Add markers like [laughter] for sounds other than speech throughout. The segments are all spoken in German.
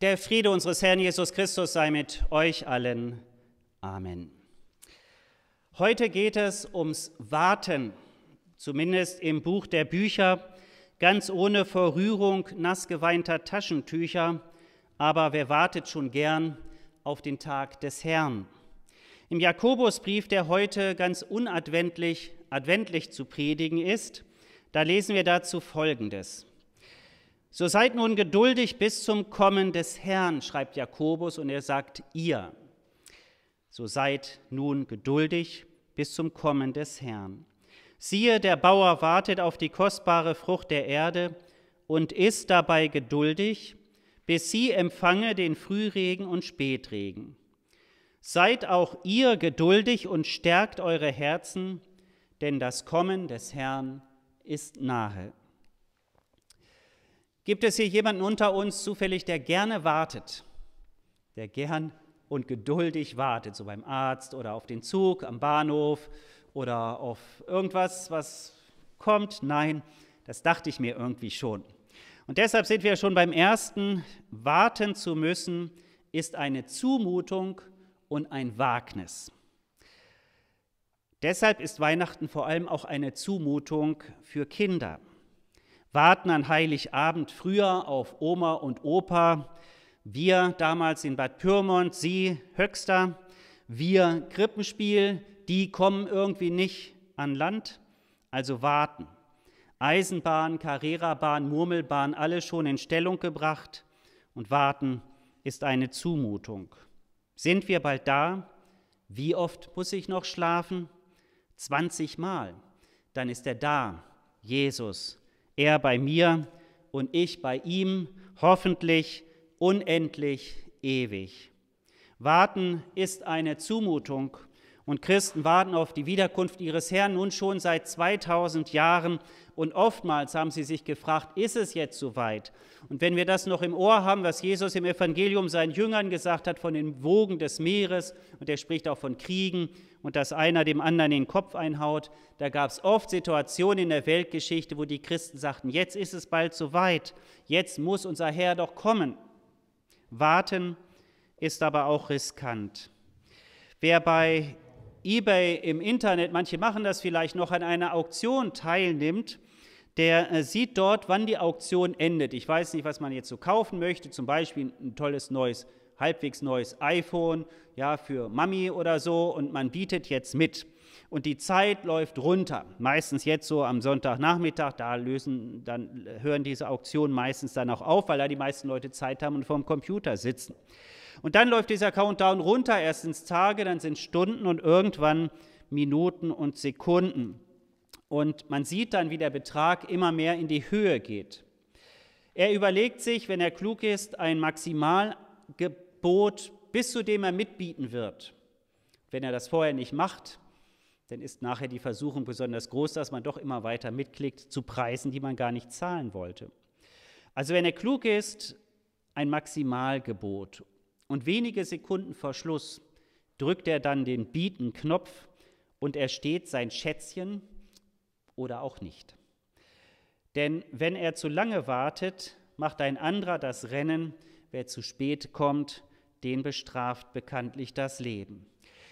Der Friede unseres Herrn Jesus Christus sei mit euch allen. Amen. Heute geht es ums Warten, zumindest im Buch der Bücher, ganz ohne Verrührung nassgeweinter Taschentücher, aber wer wartet schon gern auf den Tag des Herrn? Im Jakobusbrief, der heute ganz unadventlich adventlich zu predigen ist, da lesen wir dazu Folgendes. So seid nun geduldig bis zum Kommen des Herrn, schreibt Jakobus und er sagt ihr. So seid nun geduldig bis zum Kommen des Herrn. Siehe, der Bauer wartet auf die kostbare Frucht der Erde und ist dabei geduldig, bis sie empfange den Frühregen und Spätregen. Seid auch ihr geduldig und stärkt eure Herzen, denn das Kommen des Herrn ist nahe. Gibt es hier jemanden unter uns zufällig, der gerne wartet? Der gern und geduldig wartet, so beim Arzt oder auf den Zug, am Bahnhof oder auf irgendwas, was kommt? Nein, das dachte ich mir irgendwie schon. Und deshalb sind wir schon beim ersten, warten zu müssen ist eine Zumutung und ein Wagnis. Deshalb ist Weihnachten vor allem auch eine Zumutung für Kinder warten an Heiligabend früher auf Oma und Opa. Wir damals in Bad Pyrmont, sie Höxter, wir Krippenspiel, die kommen irgendwie nicht an Land, also warten. Eisenbahn, Carrera-Bahn, Murmelbahn, alle schon in Stellung gebracht und warten ist eine Zumutung. Sind wir bald da? Wie oft muss ich noch schlafen? 20 Mal. Dann ist er da, Jesus, er bei mir und ich bei ihm, hoffentlich unendlich ewig. Warten ist eine Zumutung und Christen warten auf die Wiederkunft ihres Herrn nun schon seit 2000 Jahren und oftmals haben sie sich gefragt, ist es jetzt soweit? Und wenn wir das noch im Ohr haben, was Jesus im Evangelium seinen Jüngern gesagt hat von den Wogen des Meeres und er spricht auch von Kriegen und dass einer dem anderen den Kopf einhaut, da gab es oft Situationen in der Weltgeschichte, wo die Christen sagten, jetzt ist es bald soweit, jetzt muss unser Herr doch kommen. Warten ist aber auch riskant. Wer bei eBay im Internet, manche machen das vielleicht noch, an einer Auktion teilnimmt, der äh, sieht dort, wann die Auktion endet. Ich weiß nicht, was man jetzt so kaufen möchte, zum Beispiel ein tolles neues, halbwegs neues iPhone, ja, für Mami oder so, und man bietet jetzt mit. Und die Zeit läuft runter. Meistens jetzt so am Sonntagnachmittag, da lösen, dann äh, hören diese Auktionen meistens dann auch auf, weil da die meisten Leute Zeit haben und vorm Computer sitzen. Und dann läuft dieser Countdown runter, erstens Tage, dann sind Stunden und irgendwann Minuten und Sekunden. Und man sieht dann, wie der Betrag immer mehr in die Höhe geht. Er überlegt sich, wenn er klug ist, ein Maximalgebot, bis zu dem er mitbieten wird. Wenn er das vorher nicht macht, dann ist nachher die Versuchung besonders groß, dass man doch immer weiter mitklickt zu Preisen, die man gar nicht zahlen wollte. Also wenn er klug ist, ein Maximalgebot und wenige Sekunden vor Schluss drückt er dann den Bieten-Knopf und ersteht sein Schätzchen oder auch nicht. Denn wenn er zu lange wartet, macht ein anderer das Rennen, wer zu spät kommt, den bestraft bekanntlich das Leben.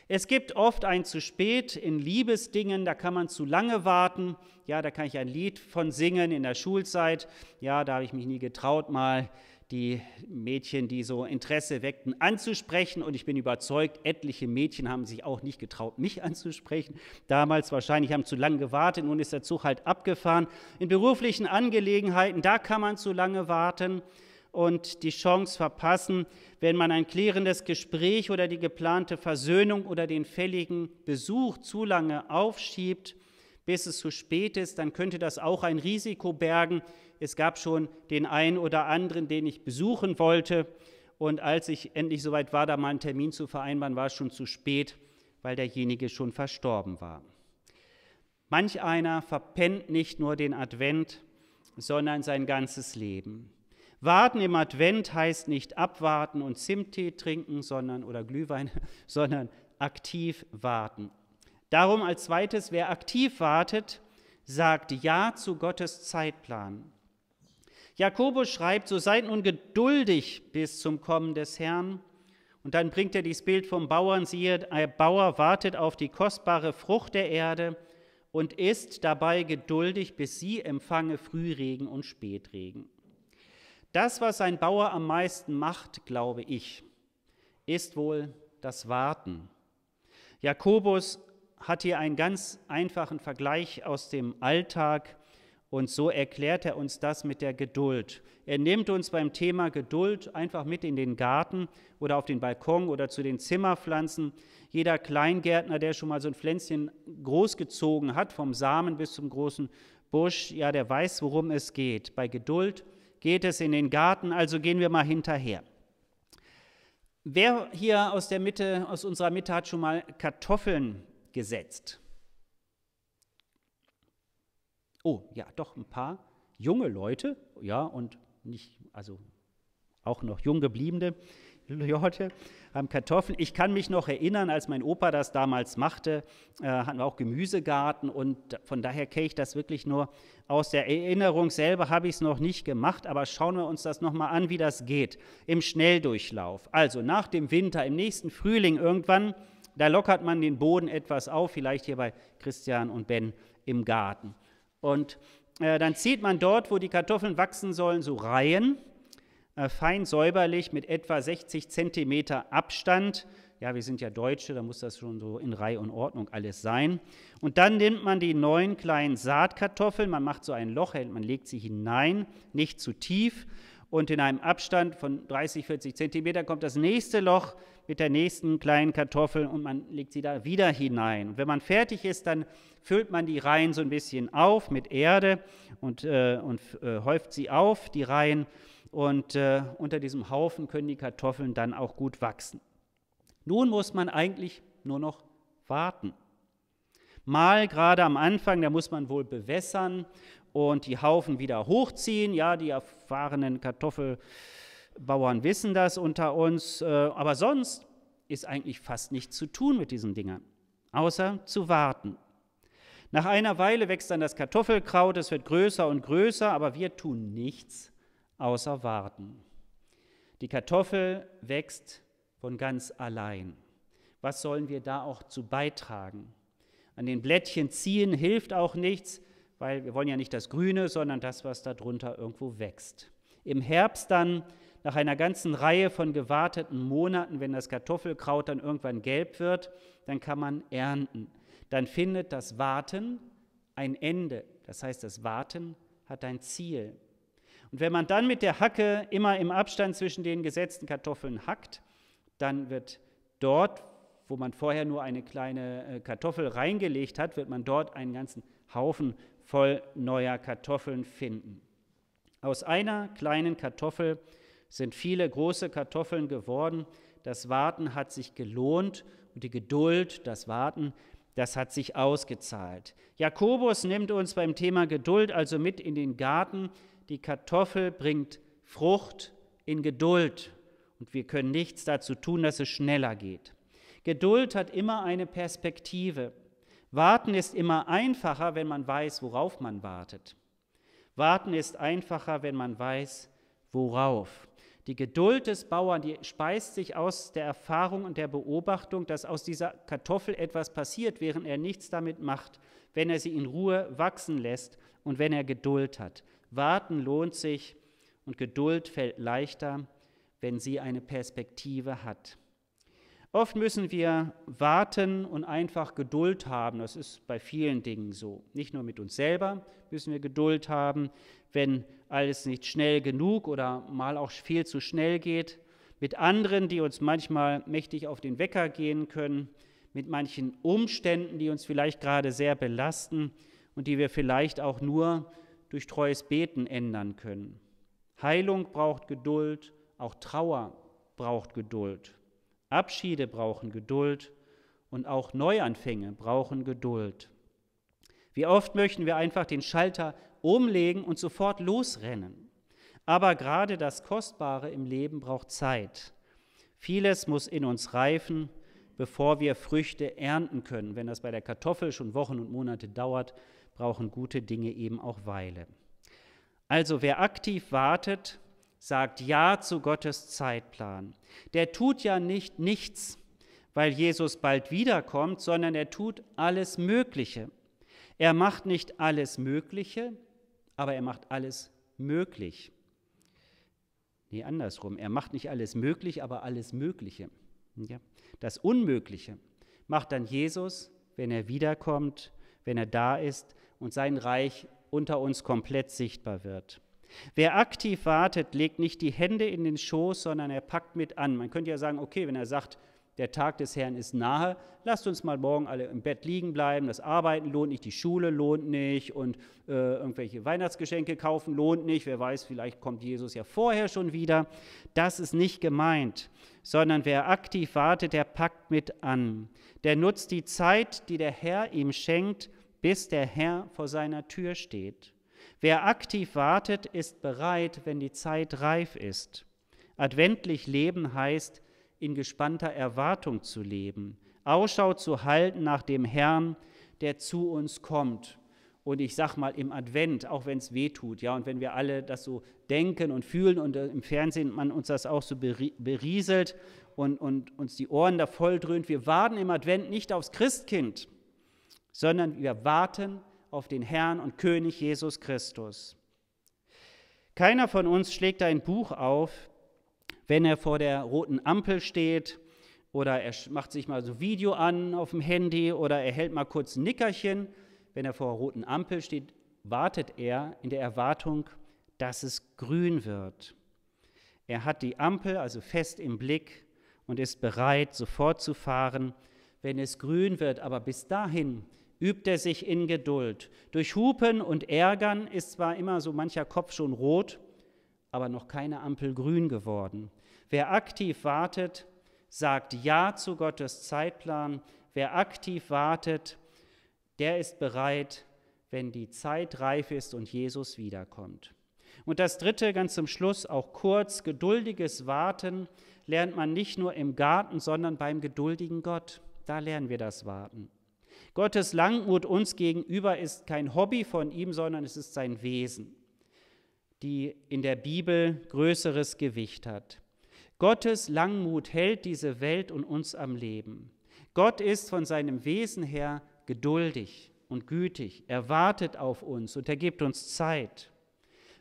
Es gibt oft ein zu spät in Liebesdingen, da kann man zu lange warten. Ja, da kann ich ein Lied von singen in der Schulzeit. Ja, da habe ich mich nie getraut, mal die Mädchen, die so Interesse weckten, anzusprechen. Und ich bin überzeugt, etliche Mädchen haben sich auch nicht getraut, mich [laughs] anzusprechen. Damals wahrscheinlich haben zu lange gewartet, nun ist der Zug halt abgefahren. In beruflichen Angelegenheiten, da kann man zu lange warten und die Chance verpassen, wenn man ein klärendes Gespräch oder die geplante Versöhnung oder den fälligen Besuch zu lange aufschiebt, bis es zu spät ist, dann könnte das auch ein Risiko bergen, es gab schon den einen oder anderen, den ich besuchen wollte. Und als ich endlich soweit war, da mal einen Termin zu vereinbaren, war es schon zu spät, weil derjenige schon verstorben war. Manch einer verpennt nicht nur den Advent, sondern sein ganzes Leben. Warten im Advent heißt nicht abwarten und Zimttee trinken, sondern oder Glühwein, [laughs] sondern aktiv warten. Darum als zweites, wer aktiv wartet, sagt Ja zu Gottes Zeitplan. Jakobus schreibt, so seid nun geduldig bis zum Kommen des Herrn. Und dann bringt er dieses Bild vom Bauern, siehe, ein Bauer wartet auf die kostbare Frucht der Erde und ist dabei geduldig, bis sie empfange Frühregen und Spätregen. Das, was ein Bauer am meisten macht, glaube ich, ist wohl das Warten. Jakobus hat hier einen ganz einfachen Vergleich aus dem Alltag und so erklärt er uns das mit der Geduld. Er nimmt uns beim Thema Geduld einfach mit in den Garten oder auf den Balkon oder zu den Zimmerpflanzen. Jeder Kleingärtner, der schon mal so ein Pflänzchen großgezogen hat, vom Samen bis zum großen Busch, ja, der weiß, worum es geht. Bei Geduld geht es in den Garten, also gehen wir mal hinterher. Wer hier aus der Mitte, aus unserer Mitte hat schon mal Kartoffeln gesetzt? oh ja, doch ein paar junge Leute, ja, und nicht, also auch noch jung gebliebene Leute haben Kartoffeln. Ich kann mich noch erinnern, als mein Opa das damals machte, äh, hatten wir auch Gemüsegarten und von daher kenne ich das wirklich nur aus der Erinnerung selber, habe ich es noch nicht gemacht, aber schauen wir uns das nochmal an, wie das geht im Schnelldurchlauf. Also nach dem Winter, im nächsten Frühling irgendwann, da lockert man den Boden etwas auf, vielleicht hier bei Christian und Ben im Garten. Und äh, dann zieht man dort, wo die Kartoffeln wachsen sollen, so Reihen, äh, fein säuberlich mit etwa 60 Zentimeter Abstand. Ja, wir sind ja Deutsche, da muss das schon so in Reihe und Ordnung alles sein. Und dann nimmt man die neuen kleinen Saatkartoffeln, man macht so ein Loch, man legt sie hinein, nicht zu tief. Und in einem Abstand von 30, 40 Zentimeter kommt das nächste Loch, mit der nächsten kleinen Kartoffel und man legt sie da wieder hinein. Und wenn man fertig ist, dann füllt man die Reihen so ein bisschen auf mit Erde und, äh, und äh, häuft sie auf, die Reihen. Und äh, unter diesem Haufen können die Kartoffeln dann auch gut wachsen. Nun muss man eigentlich nur noch warten. Mal gerade am Anfang, da muss man wohl bewässern und die Haufen wieder hochziehen. Ja, die erfahrenen Kartoffel. Bauern wissen das unter uns, äh, aber sonst ist eigentlich fast nichts zu tun mit diesen Dingern, außer zu warten. Nach einer Weile wächst dann das Kartoffelkraut, es wird größer und größer, aber wir tun nichts außer warten. Die Kartoffel wächst von ganz allein. Was sollen wir da auch zu beitragen? An den Blättchen ziehen hilft auch nichts, weil wir wollen ja nicht das Grüne, sondern das, was da drunter irgendwo wächst. Im Herbst dann nach einer ganzen Reihe von gewarteten Monaten, wenn das Kartoffelkraut dann irgendwann gelb wird, dann kann man ernten. Dann findet das Warten ein Ende. Das heißt, das Warten hat ein Ziel. Und wenn man dann mit der Hacke immer im Abstand zwischen den gesetzten Kartoffeln hackt, dann wird dort, wo man vorher nur eine kleine äh, Kartoffel reingelegt hat, wird man dort einen ganzen Haufen voll neuer Kartoffeln finden. Aus einer kleinen Kartoffel sind viele große Kartoffeln geworden. Das Warten hat sich gelohnt und die Geduld, das Warten, das hat sich ausgezahlt. Jakobus nimmt uns beim Thema Geduld also mit in den Garten. Die Kartoffel bringt Frucht in Geduld und wir können nichts dazu tun, dass es schneller geht. Geduld hat immer eine Perspektive. Warten ist immer einfacher, wenn man weiß, worauf man wartet. Warten ist einfacher, wenn man weiß, worauf. Die Geduld des Bauern, die speist sich aus der Erfahrung und der Beobachtung, dass aus dieser Kartoffel etwas passiert, während er nichts damit macht, wenn er sie in Ruhe wachsen lässt und wenn er Geduld hat. Warten lohnt sich und Geduld fällt leichter, wenn sie eine Perspektive hat. Oft müssen wir warten und einfach Geduld haben. Das ist bei vielen Dingen so. Nicht nur mit uns selber müssen wir Geduld haben, wenn alles nicht schnell genug oder mal auch viel zu schnell geht. Mit anderen, die uns manchmal mächtig auf den Wecker gehen können. Mit manchen Umständen, die uns vielleicht gerade sehr belasten und die wir vielleicht auch nur durch treues Beten ändern können. Heilung braucht Geduld, auch Trauer braucht Geduld. Abschiede brauchen Geduld und auch Neuanfänge brauchen Geduld. Wie oft möchten wir einfach den Schalter umlegen und sofort losrennen. Aber gerade das Kostbare im Leben braucht Zeit. Vieles muss in uns reifen, bevor wir Früchte ernten können. Wenn das bei der Kartoffel schon Wochen und Monate dauert, brauchen gute Dinge eben auch Weile. Also wer aktiv wartet, sagt Ja zu Gottes Zeitplan. Der tut ja nicht nichts, weil Jesus bald wiederkommt, sondern er tut alles Mögliche. Er macht nicht alles Mögliche, aber er macht alles möglich. Nee, andersrum. Er macht nicht alles möglich, aber alles Mögliche. Ja? Das Unmögliche macht dann Jesus, wenn er wiederkommt, wenn er da ist und sein Reich unter uns komplett sichtbar wird. Wer aktiv wartet, legt nicht die Hände in den Schoß, sondern er packt mit an. Man könnte ja sagen, okay, wenn er sagt, der Tag des Herrn ist nahe, lasst uns mal morgen alle im Bett liegen bleiben, das Arbeiten lohnt nicht, die Schule lohnt nicht und äh, irgendwelche Weihnachtsgeschenke kaufen lohnt nicht, wer weiß, vielleicht kommt Jesus ja vorher schon wieder. Das ist nicht gemeint, sondern wer aktiv wartet, der packt mit an. Der nutzt die Zeit, die der Herr ihm schenkt, bis der Herr vor seiner Tür steht. Wer aktiv wartet, ist bereit, wenn die Zeit reif ist. Adventlich leben heißt, in gespannter Erwartung zu leben, Ausschau zu halten nach dem Herrn, der zu uns kommt. Und ich sag mal im Advent, auch wenn es weh tut, ja, und wenn wir alle das so denken und fühlen und äh, im Fernsehen man uns das auch so berieselt und, und uns die Ohren da voll dröhnt, wir warten im Advent nicht aufs Christkind, sondern wir warten auf den Herrn und König Jesus Christus. Keiner von uns schlägt ein Buch auf, wenn er vor der roten Ampel steht oder er macht sich mal so ein Video an auf dem Handy oder er hält mal kurz ein Nickerchen. Wenn er vor der roten Ampel steht, wartet er in der Erwartung, dass es grün wird. Er hat die Ampel also fest im Blick und ist bereit, sofort zu fahren, wenn es grün wird. Aber bis dahin übt er sich in Geduld. Durch Hupen und Ärgern ist zwar immer so mancher Kopf schon rot, aber noch keine Ampel grün geworden. Wer aktiv wartet, sagt Ja zu Gottes Zeitplan. Wer aktiv wartet, der ist bereit, wenn die Zeit reif ist und Jesus wiederkommt. Und das dritte, ganz zum Schluss, auch kurz, geduldiges Warten lernt man nicht nur im Garten, sondern beim geduldigen Gott. Da lernen wir das Warten. Gottes Langmut uns gegenüber ist kein Hobby von ihm, sondern es ist sein Wesen, die in der Bibel größeres Gewicht hat. Gottes Langmut hält diese Welt und uns am Leben. Gott ist von seinem Wesen her geduldig und gütig. Er wartet auf uns und er gibt uns Zeit.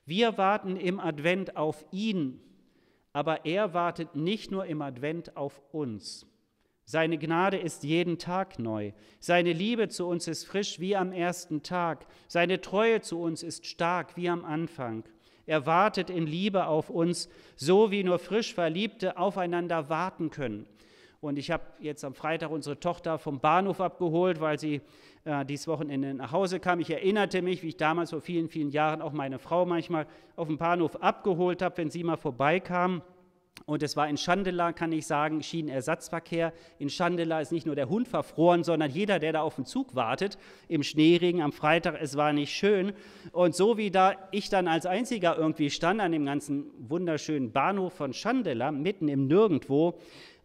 Wir warten im Advent auf ihn, aber er wartet nicht nur im Advent auf uns. Seine Gnade ist jeden Tag neu. Seine Liebe zu uns ist frisch wie am ersten Tag. Seine Treue zu uns ist stark wie am Anfang. Er wartet in Liebe auf uns, so wie nur frisch Verliebte aufeinander warten können. Und ich habe jetzt am Freitag unsere Tochter vom Bahnhof abgeholt, weil sie äh, dieses Wochenende nach Hause kam. Ich erinnerte mich, wie ich damals vor vielen, vielen Jahren auch meine Frau manchmal auf dem Bahnhof abgeholt habe, wenn sie mal vorbeikam. Und es war in Schandela, kann ich sagen, Schienenersatzverkehr. In Schandela ist nicht nur der Hund verfroren, sondern jeder, der da auf den Zug wartet, im Schneeregen am Freitag, es war nicht schön. Und so wie da ich dann als Einziger irgendwie stand an dem ganzen wunderschönen Bahnhof von Schandela, mitten im Nirgendwo,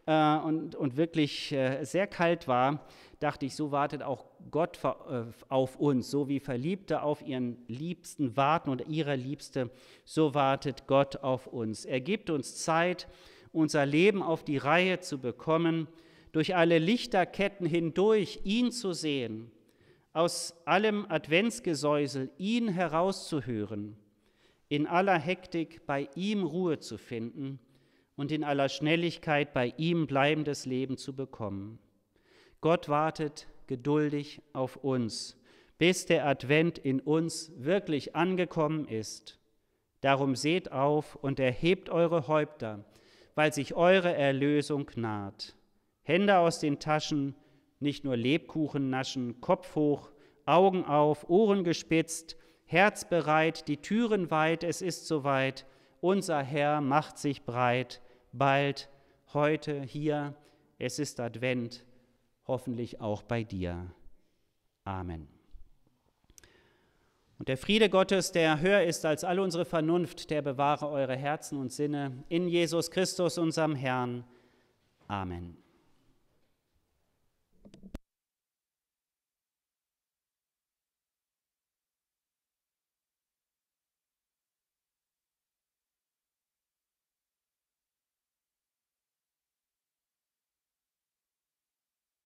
äh, und, und wirklich äh, sehr kalt war, dachte ich, so wartet auch Gott äh, auf uns, so wie Verliebte auf ihren Liebsten warten oder ihrer Liebste, so wartet Gott auf uns. Er gibt uns Zeit, unser Leben auf die Reihe zu bekommen, durch alle Lichterketten hindurch ihn zu sehen, aus allem Adventsgesäusel ihn herauszuhören, in aller Hektik bei ihm Ruhe zu finden und in aller Schnelligkeit bei ihm bleibendes Leben zu bekommen. Gott wartet geduldig auf uns, bis der Advent in uns wirklich angekommen ist. Darum seht auf und erhebt eure Häupter, weil sich eure Erlösung naht. Hände aus den Taschen, nicht nur Lebkuchen naschen, Kopf hoch, Augen auf, Ohren gespitzt, Herz bereit, die Türen weit, es ist soweit, unser Herr macht sich breit, bald, heute, hier, es ist Advent, hoffentlich auch bei dir. Amen. Und der Friede Gottes, der höher ist als all unsere Vernunft, der bewahre eure Herzen und Sinne in Jesus Christus, unserem Herrn. Amen.